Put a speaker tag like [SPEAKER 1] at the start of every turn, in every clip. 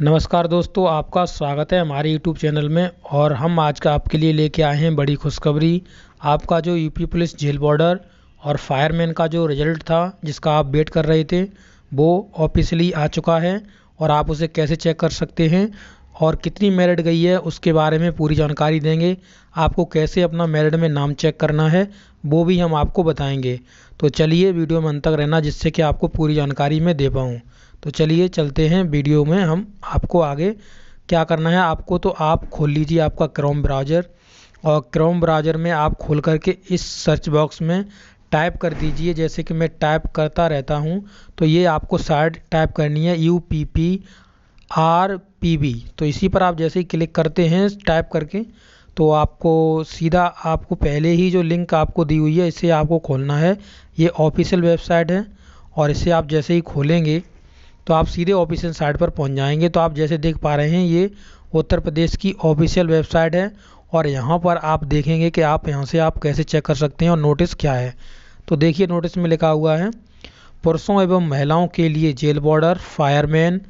[SPEAKER 1] नमस्कार दोस्तों आपका स्वागत है हमारे यूट्यूब चैनल में और हम आज का आपके लिए लेके आए हैं बड़ी खुशखबरी आपका जो यूपी पुलिस जेल बॉर्डर और फायरमैन का जो रिजल्ट था जिसका आप वेट कर रहे थे वो ऑफिशियली आ चुका है और आप उसे कैसे चेक कर सकते हैं और कितनी मेरिट गई है उसके बारे में पूरी जानकारी देंगे आपको कैसे अपना मेरिट में नाम चेक करना है वो भी हम आपको बताएंगे तो चलिए वीडियो में अंत तक रहना जिससे कि आपको पूरी जानकारी मैं दे पाऊँ तो चलिए चलते हैं वीडियो में हम आपको आगे क्या करना है आपको तो आप खोल लीजिए आपका क्रोम ब्राउज़र और क्रोम ब्राउज़र में आप खोल करके इस सर्च बॉक्स में टाइप कर दीजिए जैसे कि मैं टाइप करता रहता हूँ तो ये आपको साइड टाइप करनी है U P P R P B तो इसी पर आप जैसे ही क्लिक करते हैं टाइप करके तो आपको सीधा आपको पहले ही जो लिंक आपको दी हुई है इसे आपको खोलना है ये ऑफिशियल वेबसाइट है और इसे आप जैसे ही खोलेंगे तो आप सीधे ऑफिशियल साइट पर पहुंच जाएंगे तो आप जैसे देख पा रहे हैं ये उत्तर प्रदेश की ऑफिशियल वेबसाइट है और यहाँ पर आप देखेंगे कि आप यहाँ से आप कैसे चेक कर सकते हैं और नोटिस क्या है तो देखिए नोटिस में लिखा हुआ है पुरुषों एवं महिलाओं के लिए जेल बॉर्डर फायरमैन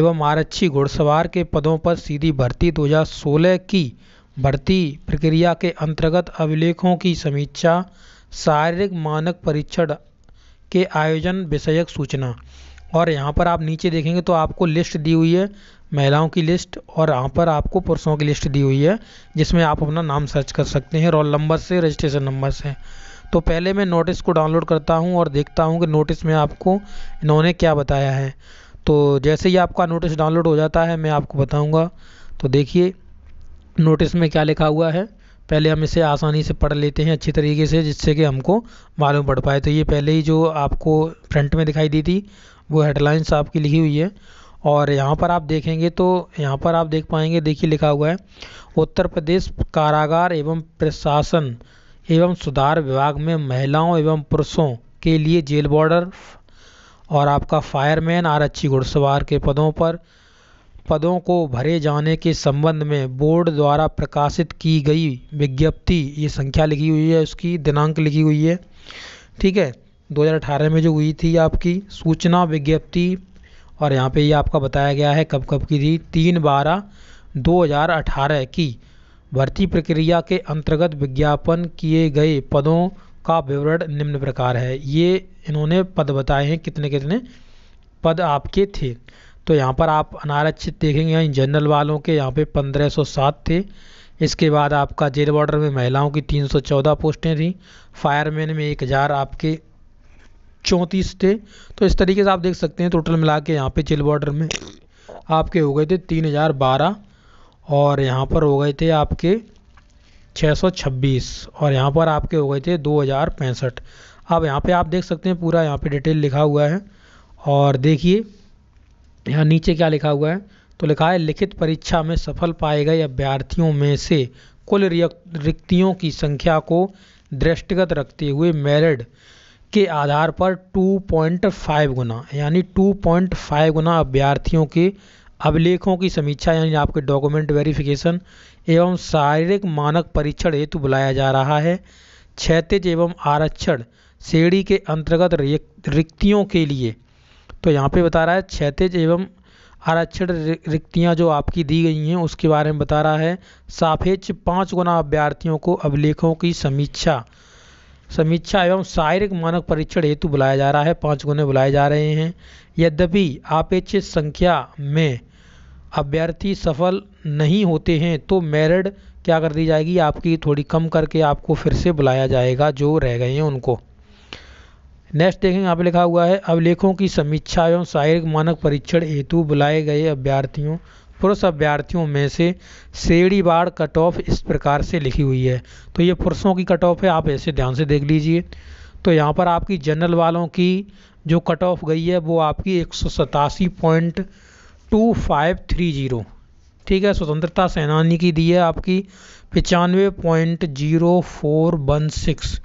[SPEAKER 1] एवं आरक्षी घुड़सवार के पदों पर सीधी भर्ती 2016 की भर्ती प्रक्रिया के अंतर्गत अभिलेखों की समीक्षा शारीरिक मानक परीक्षण के आयोजन विषयक सूचना और यहाँ पर आप नीचे देखेंगे तो आपको लिस्ट दी हुई है महिलाओं की लिस्ट और यहाँ पर आपको पुरुषों की लिस्ट दी हुई है जिसमें आप अपना नाम सर्च कर सकते हैं रोल नंबर से रजिस्ट्रेशन नंबर से तो पहले मैं नोटिस को डाउनलोड करता हूँ और देखता हूँ कि नोटिस में आपको इन्होंने क्या बताया है तो जैसे ही आपका नोटिस डाउनलोड हो जाता है मैं आपको बताऊँगा तो देखिए नोटिस में क्या लिखा हुआ है पहले हम इसे आसानी से पढ़ लेते हैं अच्छी तरीके से जिससे कि हमको मालूम पड़ पाए तो ये पहले ही जो आपको फ्रंट में दिखाई दी थी वो हेडलाइंस आपकी लिखी हुई है और यहाँ पर आप देखेंगे तो यहाँ पर आप देख पाएंगे देखिए लिखा हुआ है उत्तर प्रदेश कारागार एवं प्रशासन एवं सुधार विभाग में महिलाओं एवं पुरुषों के लिए जेल बॉर्डर और आपका फायरमैन आरक्षी घुड़सवार के पदों पर पदों को भरे जाने के संबंध में बोर्ड द्वारा प्रकाशित की गई विज्ञप्ति ये संख्या लिखी हुई है उसकी दिनांक लिखी हुई है ठीक है 2018 में जो हुई थी आपकी सूचना विज्ञप्ति और यहाँ पे ये आपका बताया गया है कब कब की थी तीन बारह 2018 की भर्ती प्रक्रिया के अंतर्गत विज्ञापन किए गए पदों का विवरण निम्न प्रकार है ये इन्होंने पद बताए हैं कितने कितने पद आपके थे तो यहाँ पर आप अनारक्षित देखेंगे इन जनरल वालों के यहाँ पे 1507 थे इसके बाद आपका जेल बॉर्डर में महिलाओं की 314 पोस्टें थीं फायरमैन में 1000 आपके चौंतीस थे तो इस तरीके से आप देख सकते हैं टोटल मिला के यहाँ पे चिल बॉर्डर में आपके हो गए थे तीन हज़ार बारह और यहाँ पर हो गए थे आपके छः सौ छब्बीस और यहाँ पर आपके हो गए थे दो हज़ार पैंसठ अब यहाँ पे आप देख सकते हैं पूरा यहाँ पे डिटेल लिखा हुआ है और देखिए यहाँ नीचे क्या लिखा हुआ है तो लिखा है लिखित परीक्षा में सफल पाए गए अभ्यर्थियों में से कुल रिक्तियों की संख्या को दृष्टिगत रखते हुए मेरिड के आधार पर 2.5 गुना यानी 2.5 गुना अभ्यर्थियों के अभिलेखों की समीक्षा यानी आपके डॉक्यूमेंट वेरिफिकेशन एवं शारीरिक मानक परीक्षण हेतु बुलाया जा रहा है क्षेत्रज एवं आरक्षण श्रेणी के अंतर्गत रिक्तियों के लिए तो यहाँ पे बता रहा है क्षेत्रज एवं आरक्षण रिक्तियाँ जो आपकी दी गई हैं उसके बारे में बता रहा है सापेक्ष पाँच गुना अभ्यर्थियों को अभिलेखों की समीक्षा समीक्षा एवं शारीरिक मानक परीक्षण हेतु बुलाया जा रहा है पाँच गुने बुलाए जा रहे हैं यद्यपि अपेक्षित संख्या में अभ्यर्थी सफल नहीं होते हैं तो मेरिड क्या कर दी जाएगी आपकी थोड़ी कम करके आपको फिर से बुलाया जाएगा जो रह गए हैं उनको नेक्स्ट देखेंगे यहाँ पे लिखा हुआ है अभिलेखों की समीक्षा एवं शारीरिक मानक परीक्षण हेतु बुलाए गए अभ्यर्थियों पुरुष अभ्यर्थियों में से बाढ़ कट ऑफ इस प्रकार से लिखी हुई है तो ये पुरुषों की कट ऑफ है आप ऐसे ध्यान से देख लीजिए तो यहाँ पर आपकी जनरल वालों की जो कट ऑफ गई है वो आपकी एक सौ ठीक है स्वतंत्रता सेनानी की दी है आपकी पचानवे point zero four one six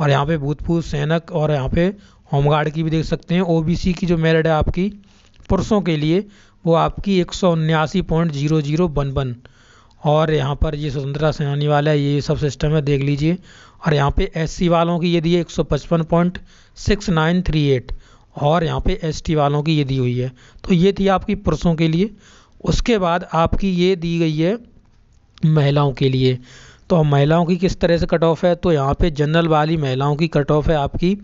[SPEAKER 1] और यहाँ पे भूतपूर्व सैनिक और यहाँ पे होमगार्ड की भी देख सकते हैं ओबीसी की जो मेरिट है आपकी पुरुषों के लिए वो आपकी एक सौ उन्यासी point zero zero one one और यहाँ पर ये स्वतंत्रता सेनानी वाला है ये सब सिस्टम है देख लीजिए और यहाँ पे एससी वालों की ये दी है एक सौ पचपन point six nine three eight और यहाँ पे एसटी वालों की ये दी हुई है तो ये थी आपकी पुरुषों के लिए उसके बाद आपकी ये दी गई है महिलाओं के लिए तो महिलाओं की किस तरह से कट ऑफ है तो यहाँ पे जनरल वाली महिलाओं की कट ऑफ है आपकी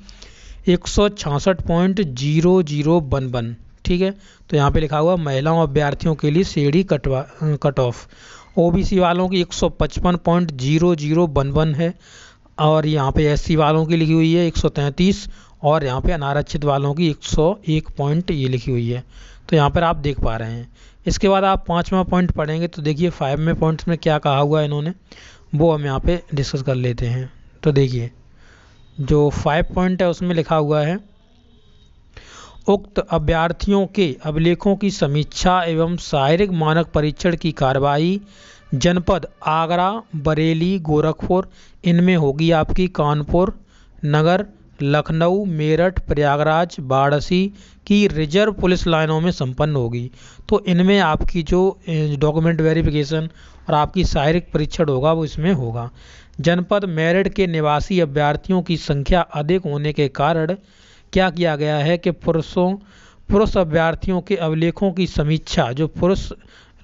[SPEAKER 1] एक सौ छासठ point zero zero one one ठीक है तो यहाँ पे लिखा हुआ महिलाओं अभ्यर्थियों के लिए सीढ़ी कटवा कट ऑफ ओ वालों की 155.0011 है और यहाँ पे एस वालों की लिखी हुई है एक और यहाँ पे अनारक्षित वालों की 101 पॉइंट ये लिखी हुई है तो यहाँ पर आप देख पा रहे हैं इसके बाद आप पाँचवा पॉइंट पढ़ेंगे तो देखिए फाइव में पॉइंट्स में क्या कहा हुआ है इन्होंने वो हम यहाँ पे डिस्कस कर लेते हैं तो देखिए जो फाइव पॉइंट है उसमें लिखा हुआ है उक्त अभ्यर्थियों के अभिलेखों की समीक्षा एवं शारीरिक मानक परीक्षण की कार्रवाई जनपद आगरा बरेली गोरखपुर इनमें होगी आपकी कानपुर नगर लखनऊ मेरठ प्रयागराज वाराणसी की रिजर्व पुलिस लाइनों में संपन्न होगी तो इनमें आपकी जो डॉक्यूमेंट वेरिफिकेशन और आपकी शारीरिक परीक्षण होगा वो इसमें होगा जनपद मेरठ के निवासी अभ्यर्थियों की संख्या अधिक होने के कारण क्या किया गया है कि पुरुषों पुरुष अभ्यर्थियों के अभिलेखों की समीक्षा जो पुरुष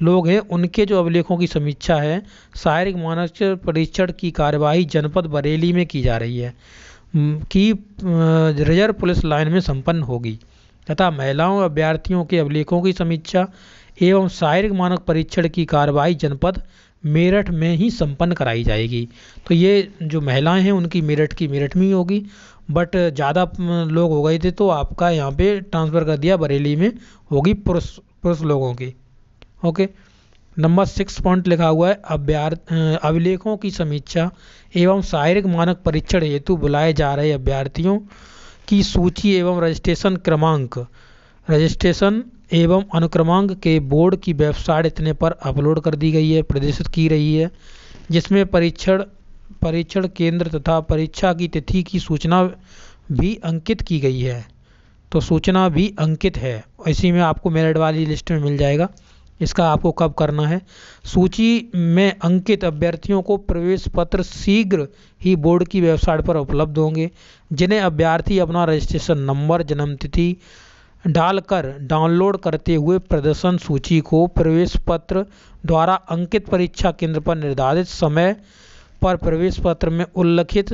[SPEAKER 1] लोग हैं उनके जो अभिलेखों की समीक्षा है शारीरिक मानव परीक्षण की कार्यवाही जनपद बरेली में की जा रही है कि रिजर्व पुलिस लाइन में संपन्न होगी तथा महिलाओं अभ्यर्थियों के अभिलेखों की समीक्षा एवं शारीरिक मानक परीक्षण की कार्यवाही जनपद मेरठ में ही संपन्न कराई जाएगी तो ये जो महिलाएं हैं उनकी मेरठ की मेरठ में ही होगी बट uh, ज़्यादा लोग हो गए थे तो आपका यहाँ पे ट्रांसफ़र कर दिया बरेली में होगी पुरुष पुरुष लोगों की ओके नंबर सिक्स पॉइंट लिखा हुआ है अभ्यार अभिलेखों की समीक्षा एवं शारीरिक मानक परीक्षण हेतु बुलाए जा रहे अभ्यर्थियों की सूची एवं रजिस्ट्रेशन क्रमांक रजिस्ट्रेशन एवं अनुक्रमांक के बोर्ड की वेबसाइट इतने पर अपलोड कर दी गई है प्रदर्शित की रही है जिसमें परीक्षण परीक्षण केंद्र तथा परीक्षा की तिथि की सूचना भी अंकित की गई है तो सूचना भी अंकित है इसी में आपको मेरिट वाली लिस्ट में मिल जाएगा इसका आपको कब करना है सूची में अंकित अभ्यर्थियों को प्रवेश पत्र शीघ्र ही बोर्ड की वेबसाइट पर उपलब्ध होंगे जिन्हें अभ्यर्थी अपना रजिस्ट्रेशन नंबर जन्मतिथि डालकर डाउनलोड करते हुए प्रदर्शन सूची को प्रवेश पत्र द्वारा अंकित परीक्षा केंद्र पर निर्धारित समय पर प्रवेश पत्र में उल्लिखित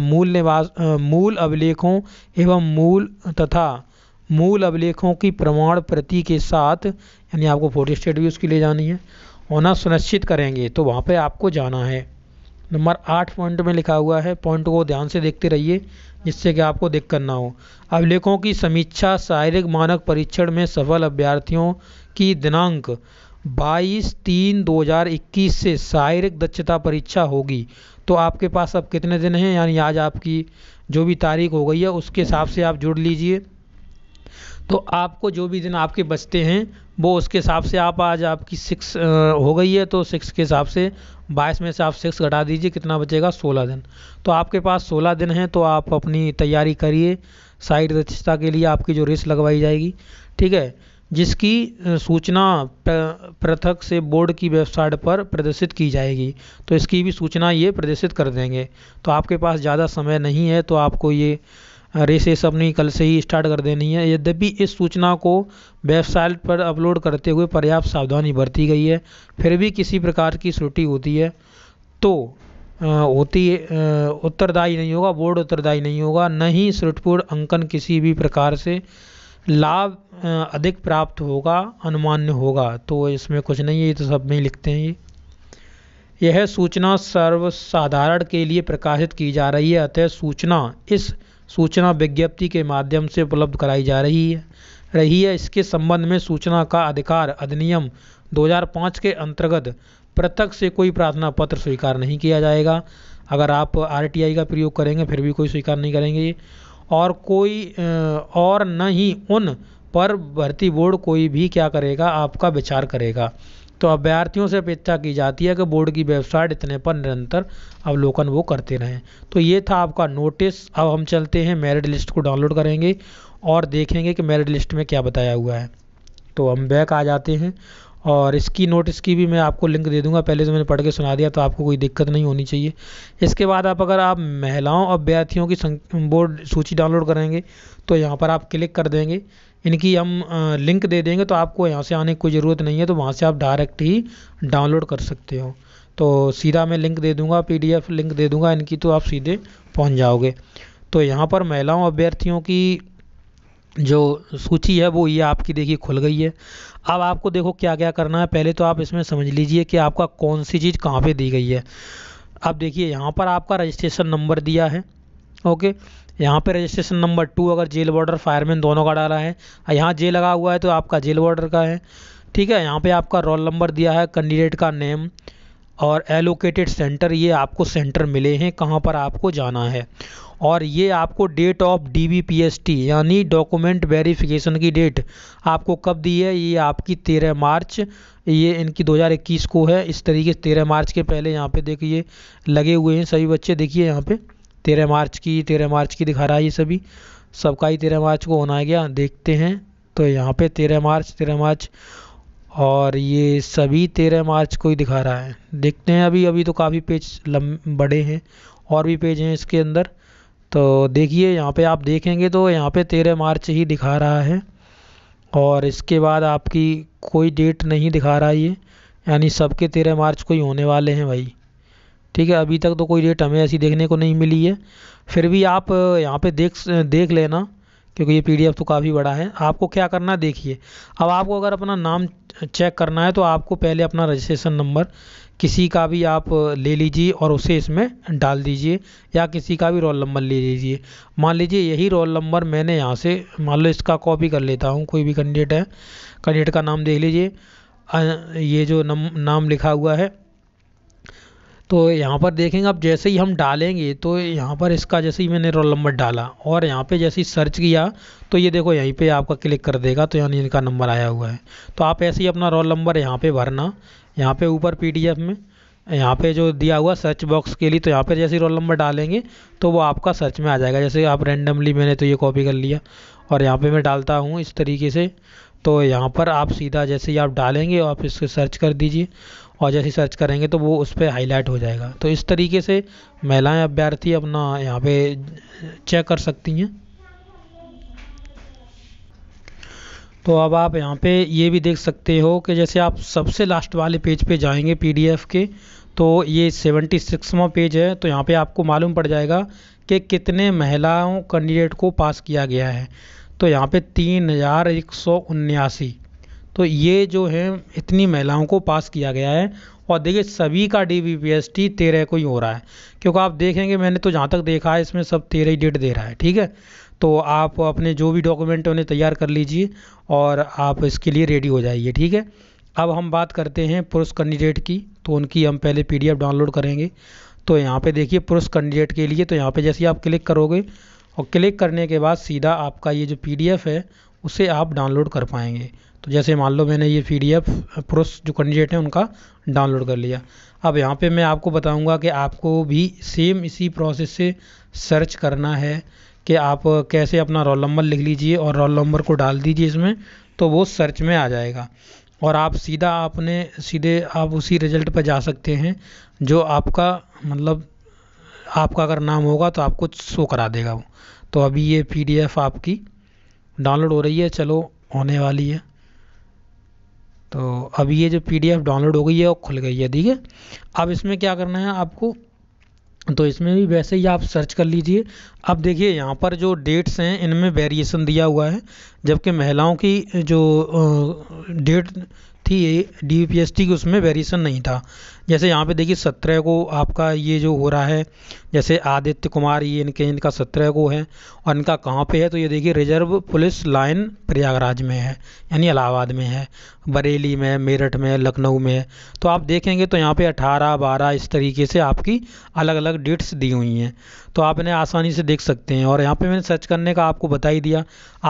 [SPEAKER 1] मूल निवास मूल अभिलेखों एवं मूल तथा मूल अभिलेखों की प्रमाण प्रति के साथ यानी आपको स्टेट भी उसकी ले जानी है होना सुनिश्चित करेंगे तो वहाँ पे आपको जाना है नंबर आठ पॉइंट में लिखा हुआ है पॉइंट को ध्यान से देखते रहिए जिससे कि आपको दिक्कत ना हो अभिलेखों की समीक्षा शारीरिक मानक परीक्षण में सफल अभ्यर्थियों की दिनांक बाईस तीन दो हज़ार इक्कीस से शारीरिक दक्षता परीक्षा होगी तो आपके पास अब कितने दिन हैं यानी आज आपकी जो भी तारीख हो गई है उसके हिसाब से आप जुड़ लीजिए तो आपको जो भी दिन आपके बचते हैं वो उसके हिसाब से आप आज आपकी सिक्स हो गई है तो सिक्स के हिसाब से बाईस में से आप सिक्स घटा दीजिए कितना बचेगा सोलह दिन तो आपके पास सोलह दिन हैं तो आप अपनी तैयारी करिए साइड दक्षता के लिए आपकी जो रेस लगवाई जाएगी ठीक है जिसकी सूचना पृथक से बोर्ड की वेबसाइट पर प्रदर्शित की जाएगी तो इसकी भी सूचना ये प्रदर्शित कर देंगे तो आपके पास ज़्यादा समय नहीं है तो आपको ये रेसेस अपनी कल से ही स्टार्ट कर देनी है यद्यपि इस सूचना को वेबसाइट पर अपलोड करते हुए पर्याप्त सावधानी बरती गई है फिर भी किसी प्रकार की त्रुटि होती है तो होती उत्तरदायी नहीं होगा बोर्ड उत्तरदायी नहीं होगा न ही श्रुटपूर्ण अंकन किसी भी प्रकार से लाभ अधिक प्राप्त होगा अनुमान्य होगा तो इसमें कुछ नहीं है ये तो सब में लिखते हैं ये यह सूचना सर्वसाधारण के लिए प्रकाशित की जा रही है अतः सूचना इस सूचना विज्ञप्ति के माध्यम से उपलब्ध कराई जा रही है रही है इसके संबंध में सूचना का अधिकार अधिनियम 2005 के अंतर्गत पृथक से कोई प्रार्थना पत्र स्वीकार नहीं किया जाएगा अगर आप आरटीआई का प्रयोग करेंगे फिर भी कोई स्वीकार नहीं करेंगे और कोई और न ही उन पर भर्ती बोर्ड कोई भी क्या करेगा आपका विचार करेगा तो अभ्यर्थियों से अपेक्षा की जाती है कि बोर्ड की वेबसाइट इतने पर निरंतर अवलोकन वो करते रहें तो ये था आपका नोटिस अब हम चलते हैं मेरिट लिस्ट को डाउनलोड करेंगे और देखेंगे कि मेरिट लिस्ट में क्या बताया हुआ है तो हम बैक आ जाते हैं और इसकी नोटिस की भी मैं आपको लिंक दे दूंगा पहले तो मैंने पढ़ के सुना दिया तो आपको कोई दिक्कत नहीं होनी चाहिए इसके बाद आप अगर आप महिलाओं और अभ्यर्थियों की बोर्ड सूची डाउनलोड करेंगे तो यहाँ पर आप क्लिक कर देंगे इनकी हम लिंक दे देंगे तो आपको यहाँ से आने की कोई ज़रूरत नहीं है तो वहाँ से आप डायरेक्ट ही डाउनलोड कर सकते हो तो सीधा मैं लिंक दे दूँगा पी लिंक दे दूँगा इनकी तो आप सीधे पहुँच जाओगे तो यहाँ पर महिलाओं अभ्यर्थियों की जो सूची है वो ये आपकी देखिए खुल गई है अब आपको देखो क्या क्या करना है पहले तो आप इसमें समझ लीजिए कि आपका कौन सी चीज़ कहाँ पे दी गई है अब देखिए यहाँ पर आपका रजिस्ट्रेशन नंबर दिया है ओके यहाँ पे रजिस्ट्रेशन नंबर टू अगर जेल बॉर्डर फायरमैन दोनों का डाला है यहाँ जेल लगा हुआ है तो आपका जेल बॉर्डर का है ठीक है यहाँ पर आपका रोल नंबर दिया है कैंडिडेट का नेम और एलोकेटेड सेंटर ये आपको सेंटर मिले हैं कहाँ पर आपको जाना है और ये आपको डेट ऑफ डी यानी डॉक्यूमेंट वेरिफिकेशन की डेट आपको कब दी है ये आपकी तेरह मार्च ये इनकी 2021 को है इस तरीके से तेरह मार्च के पहले यहाँ पे देखिए लगे हुए हैं सभी बच्चे देखिए यहाँ पे तेरह मार्च की तेरह मार्च की दिखा रहा है ये सभी सबका ही तेरह मार्च को होना है देखते हैं तो यहाँ पे तेरह मार्च तेरह मार्च और ये सभी तेरह मार्च को ही दिखा रहा है देखते हैं अभी अभी तो काफ़ी पेज लम बड़े हैं और भी पेज हैं इसके अंदर तो देखिए यहाँ पे आप देखेंगे तो यहाँ पे तेरह मार्च ही दिखा रहा है और इसके बाद आपकी कोई डेट नहीं दिखा रहा ये यानी सबके तेरह मार्च को ही होने वाले हैं भाई ठीक है अभी तक तो कोई डेट हमें ऐसी देखने को नहीं मिली है फिर भी आप यहाँ पे देख देख लेना क्योंकि ये पी तो काफ़ी बड़ा है आपको क्या करना है देखिए अब आपको अगर अपना नाम चेक करना है तो आपको पहले अपना रजिस्ट्रेशन नंबर किसी का भी आप ले लीजिए और उसे इसमें डाल दीजिए या किसी का भी रोल नंबर ले लीजिए मान लीजिए यही रोल नंबर मैंने यहाँ से मान लो इसका कॉपी कर लेता हूँ कोई भी कैंडिडेट है कैंडिडेट का नाम देख लीजिए ये जो नम, नाम लिखा हुआ है तो यहाँ पर देखेंगे आप जैसे ही हम डालेंगे तो यहाँ पर इसका जैसे ही मैंने रोल नंबर डाला और यहाँ पे जैसे ही सर्च किया तो ये देखो यहीं पे आपका क्लिक कर देगा तो यानी इनका नंबर आया हुआ है तो आप ऐसे ही अपना रोल नंबर यहाँ पर भरना यहाँ पर ऊपर पी में यहाँ पे जो दिया हुआ सर्च बॉक्स के लिए तो यहाँ पे जैसे रोल नंबर डालेंगे तो वो आपका सर्च में आ जाएगा जैसे आप रेंडमली मैंने तो ये कॉपी कर लिया और यहाँ पे मैं डालता हूँ इस तरीके से तो यहाँ पर आप सीधा जैसे ही आप डालेंगे आप इसको सर्च कर दीजिए और जैसे सर्च करेंगे तो वो उस पर हाईलाइट हो जाएगा तो इस तरीके से महिलाएं अभ्यर्थी अपना यहाँ पे चेक कर सकती हैं तो अब आप यहाँ पे ये भी देख सकते हो कि जैसे आप सबसे लास्ट वाले पेज पे जाएंगे पीडीएफ के तो ये सेवेंटी सिक्सवा पेज है तो यहाँ पे आपको मालूम पड़ जाएगा कि कितने महिलाओं कैंडिडेट को पास किया गया है तो यहाँ पे तीन हज़ार एक सौ उन्यासी तो ये जो है इतनी महिलाओं को पास किया गया है और देखिए सभी का D B P S T तेरह को ही हो रहा है क्योंकि आप देखेंगे मैंने तो जहाँ तक देखा है इसमें सब तेरह ही डेट दे रहा है ठीक है तो आप अपने जो भी डॉक्यूमेंट उन्हें तैयार कर लीजिए और आप इसके लिए रेडी हो जाइए ठीक है अब हम बात करते हैं पुरुष कैंडिडेट की तो उनकी हम पहले पी डाउनलोड करेंगे तो यहाँ पर देखिए पुरुष कैंडिडेट के लिए तो यहाँ पर जैसे आप क्लिक करोगे और क्लिक करने के बाद सीधा आपका ये जो पी है उसे आप डाउनलोड कर पाएंगे तो जैसे मान लो मैंने ये पी डी एफ पुरुष जो कैंडिडेट हैं उनका डाउनलोड कर लिया अब यहाँ पे मैं आपको बताऊँगा कि आपको भी सेम इसी प्रोसेस से सर्च करना है कि आप कैसे अपना रोल नंबर लिख लीजिए और रोल नंबर को डाल दीजिए इसमें तो वो सर्च में आ जाएगा और आप सीधा आपने सीधे आप उसी रिजल्ट पर जा सकते हैं जो आपका मतलब आपका अगर नाम होगा तो आपको शो करा देगा वो तो अभी ये पीडीएफ आपकी डाउनलोड हो रही है चलो होने वाली है तो अब ये जो पी डाउनलोड हो गई है और खुल गई है ठीक है अब इसमें क्या करना है आपको तो इसमें भी वैसे ही आप सर्च कर लीजिए अब देखिए यहाँ पर जो डेट्स हैं इनमें वेरिएशन दिया हुआ है जबकि महिलाओं की जो डेट थी डी पी एस टी की उसमें वेरिएशन नहीं था जैसे यहाँ पे देखिए सत्रह को आपका ये जो हो रहा है जैसे आदित्य कुमार ये इनके इनका सत्रह को है और इनका कहाँ पे है तो ये देखिए रिजर्व पुलिस लाइन प्रयागराज में है यानी इलाहाबाद में है बरेली में मेरठ में लखनऊ में तो आप देखेंगे तो यहाँ पे अठारह बारह इस तरीके से आपकी अलग अलग डेट्स दी हुई हैं तो आप इन्हें आसानी से देख सकते हैं और यहाँ पर मैंने सर्च करने का आपको बता ही दिया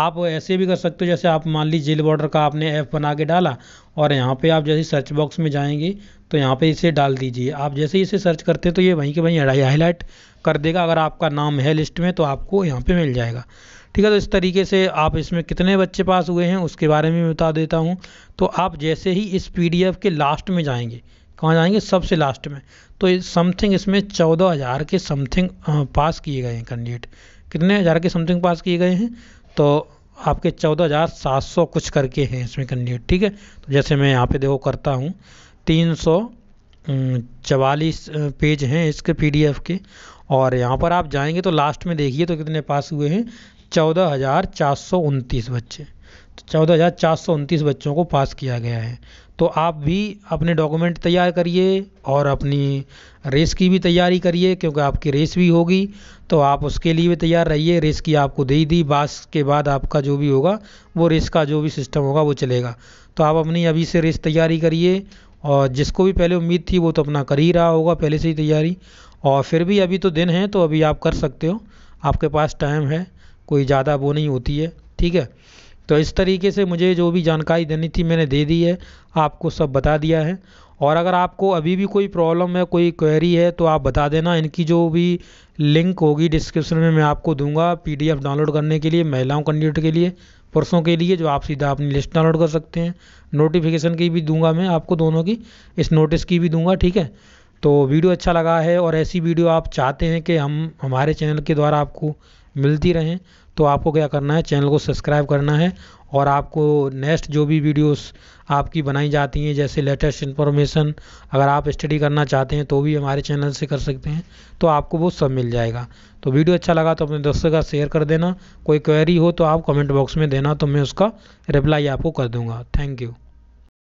[SPEAKER 1] आप ऐसे भी कर सकते हो जैसे आप मान लीजिए जेल बॉर्डर का आपने ऐप बना के डाला और यहाँ पर आप जैसे सर्च बॉक्स में जाएंगे तो यहाँ पे इसे डाल दीजिए आप जैसे ही इसे सर्च करते हैं तो ये वहीं के वहीं हाईलाइट कर देगा अगर आपका नाम है लिस्ट में तो आपको यहाँ पे मिल जाएगा ठीक है तो इस तरीके से आप इसमें कितने बच्चे पास हुए हैं उसके बारे में बता देता हूँ तो आप जैसे ही इस पी के लास्ट में जाएंगे कहाँ जाएंगे सबसे लास्ट में तो समथिंग इसमें चौदह हज़ार के समथिंग पास किए गए हैं कैंडिडेट कितने हज़ार के समथिंग पास किए गए हैं तो आपके चौदह हज़ार सात सौ कुछ करके हैं इसमें कैंडिडेट ठीक है तो जैसे मैं यहाँ पे देखो करता हूँ तीन सौ चवालीस पेज हैं इसके पीडीएफ के और यहाँ पर आप जाएंगे तो लास्ट में देखिए तो कितने पास हुए हैं चौदह हज़ार चार सौ उनतीस बच्चे तो चौदह हज़ार चार सौ उनतीस बच्चों को पास किया गया है तो आप भी अपने डॉक्यूमेंट तैयार करिए और अपनी रेस की भी तैयारी करिए क्योंकि आपकी रेस भी होगी तो आप उसके लिए भी तैयार रहिए रेस की आपको दे दी बास के बाद आपका जो भी होगा वो रेस का जो भी सिस्टम होगा वो चलेगा तो आप अपनी अभी से रेस तैयारी करिए और जिसको भी पहले उम्मीद थी वो तो अपना कर ही रहा होगा पहले से ही तैयारी और फिर भी अभी तो दिन है तो अभी आप कर सकते हो आपके पास टाइम है कोई ज़्यादा वो नहीं होती है ठीक है तो इस तरीके से मुझे जो भी जानकारी देनी थी मैंने दे दी है आपको सब बता दिया है और अगर आपको अभी भी कोई प्रॉब्लम है कोई क्वेरी है तो आप बता देना इनकी जो भी लिंक होगी डिस्क्रिप्शन में मैं आपको दूंगा पीडीएफ डाउनलोड करने के लिए महिलाओं कैंडिडेट के लिए पुरुषों के लिए जो आप सीधा अपनी लिस्ट डाउनलोड कर सकते हैं नोटिफिकेशन की भी दूंगा मैं आपको दोनों की इस नोटिस की भी दूंगा ठीक है तो वीडियो अच्छा लगा है और ऐसी वीडियो आप चाहते हैं कि हम हमारे चैनल के द्वारा आपको मिलती रहें तो आपको क्या करना है चैनल को सब्सक्राइब करना है और आपको नेक्स्ट जो भी वीडियोस आपकी बनाई जाती हैं जैसे लेटेस्ट इन्फॉर्मेशन अगर आप स्टडी करना चाहते हैं तो भी हमारे चैनल से कर सकते हैं तो आपको वो सब मिल जाएगा तो वीडियो अच्छा लगा तो अपने दोस्तों का शेयर कर देना कोई क्वेरी हो तो आप कमेंट बॉक्स में देना तो मैं उसका रिप्लाई आपको कर दूँगा थैंक यू